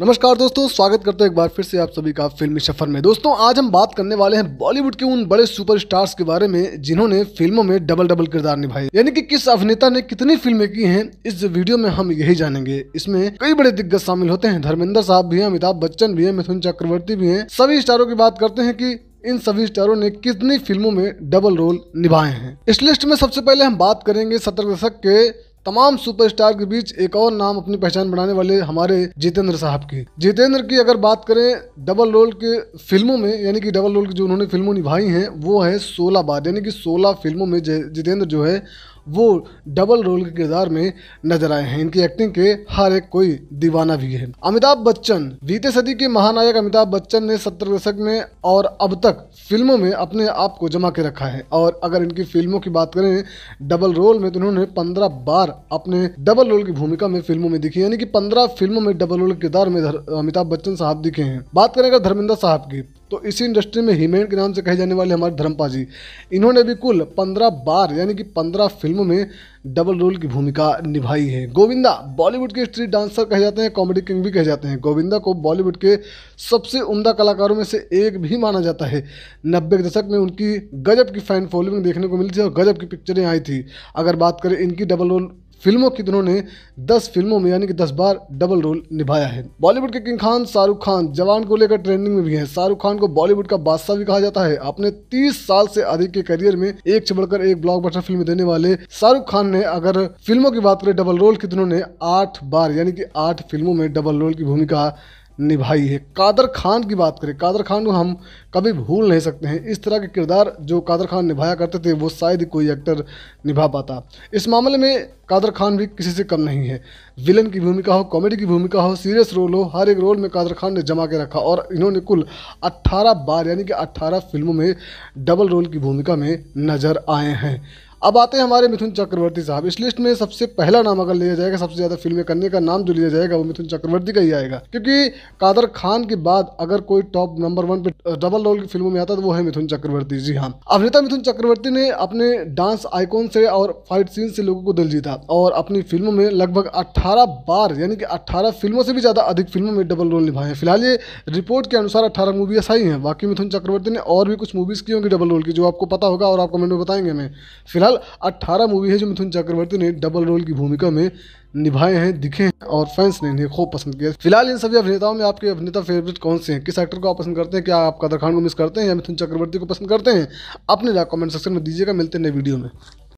नमस्कार दोस्तों स्वागत करते हैं एक बार फिर से आप सभी का फिल्मी सफर में दोस्तों आज हम बात करने वाले हैं बॉलीवुड के उन बड़े सुपरस्टार्स के बारे में जिन्होंने फिल्मों में डबल डबल किरदार निभाए यानी कि किस अभिनेता ने कितनी फिल्में की हैं इस वीडियो में हम यही जानेंगे इसमें कई बड़े दिग्गज शामिल होते हैं धर्मेंद्र साहब भी है अमिताभ बच्चन भी है मिथुन चक्रवर्ती भी है सभी स्टारों की बात करते हैं की इन सभी स्टारों ने कितनी फिल्मों में डबल रोल निभाए हैं इस लिस्ट में सबसे पहले हम बात करेंगे सत्रह दशक के तमाम सुपरस्टार के बीच एक और नाम अपनी पहचान बनाने वाले हमारे जितेंद्र साहब की जितेंद्र की अगर बात करें डबल रोल के फिल्मों में यानी कि डबल रोल की जो उन्होंने फिल्मों निभाई हैं वो है सोलह बार यानी कि सोलह फिल्मों में जितेंद्र जो है वो डबल रोल के किरदार में नजर आए हैं इनकी एक्टिंग के हर एक कोई दीवाना भी है अमिताभ बच्चन बीते सदी के महानायक अमिताभ बच्चन ने सत्तर दशक में और अब तक फिल्मों में अपने आप को जमा के रखा है और अगर इनकी फिल्मों की बात करें डबल रोल में तो इन्होंने पंद्रह बार अपने डबल रोल की भूमिका में फिल्मों में दिखी यानी कि पंद्रह फिल्मों में डबल रोल किरदार में अमिताभ बच्चन साहब दिखे हैं बात करें अगर धर्मेंद्र साहब की तो इसी इंडस्ट्री में हिमेंट के नाम से कहे जाने वाले हमारे धर्मपा जी इन्होंने भी कुल पंद्रह बार यानी कि पंद्रह फिल्मों में डबल रोल की भूमिका निभाई है गोविंदा बॉलीवुड के स्ट्रीट डांसर कहे जाते हैं कॉमेडी किंग भी कहे जाते हैं गोविंदा को बॉलीवुड के सबसे उमदा कलाकारों में से एक भी माना जाता है नब्बे के दशक में उनकी गजब की फैन फॉलोइंग देखने को मिली थी और गजब की पिक्चरें आई थी अगर बात करें इनकी डबल रोल फिल्मों की ने 10 फिल्मों में यानी कि 10 बार डबल रोल निभाया है बॉलीवुड के किंग खान शाहरुख खान जवान को लेकर ट्रेंडिंग में भी हैं शाहरुख खान को बॉलीवुड का बादशाह भी कहा जाता है अपने 30 साल से अधिक के करियर में एक से बढ़कर एक ब्लॉकबस्टर फिल्म देने वाले शाहरुख खान ने अगर फिल्मों की बात करें डबल रोल की ने आठ बार यानी कि आठ फिल्मों में डबल रोल की भूमिका निभाई है कादर खान की बात करें कादर खान को हम कभी भूल नहीं सकते हैं इस तरह के किरदार जो कादर खान निभाया करते थे वो शायद ही कोई एक्टर निभा पाता इस मामले में कादर खान भी किसी से कम नहीं है विलन की भूमिका हो कॉमेडी की भूमिका हो सीरियस रोल हो हर एक रोल में कादर खान ने जमा के रखा और इन्होंने कुल 18 बार यानी कि 18 फिल्मों में डबल रोल की भूमिका में नज़र आए हैं अब आते हैं हमारे मिथुन चक्रवर्ती साहब इस लिस्ट में सबसे पहला नाम अगर लिया जाएगा सबसे ज़्यादा फिल्में करने का नाम जो लिया जाएगा वो मिथुन चक्रवर्ती का ही आएगा क्योंकि कादर खान के बाद अगर कोई टॉप नंबर वन पे डबल रोल की फिल्मों में आता तो वो है मिथुन चक्रवर्ती जी हाँ अभिनेता मिथुन चक्रवर्ती ने अपने डांस आइकॉन से और फाइट सीन से लोगों को दिल जीता और अपनी फिल्मों में लगभग अट्ठारह बार यानी कि अट्ठारह फिल्मों से भी ज़्यादा अधिक फिल्मों में डबल रोल निभाए हैं फिलहाल ये रिपोर्ट के अनुसार अट्ठारह ऐसा ही है बाकी मिथुन चक्रवर्ती ने और भी कुछ मूवीज़ की होंगी डबल रोल की जो आपको पता होगा और आप कमेंट में बताएंगे हमें फिलहाल टोटल 18 मूवी है जो मिथुन चक्रवर्ती ने डबल रोल की भूमिका में निभाए हैं दिखे हैं और फैंस ने इन्हें खूब पसंद किया फिलहाल इन सभी अभिनेताओं में आपके अभिनेता फेवरेट कौन से हैं किस एक्टर को आप पसंद करते हैं क्या आप कदर खान को मिस करते हैं या मिथुन चक्रवर्ती को पसंद करते हैं अपने कमेंट सेक्शन में दीजिएगा मिलते हैं नए वीडियो में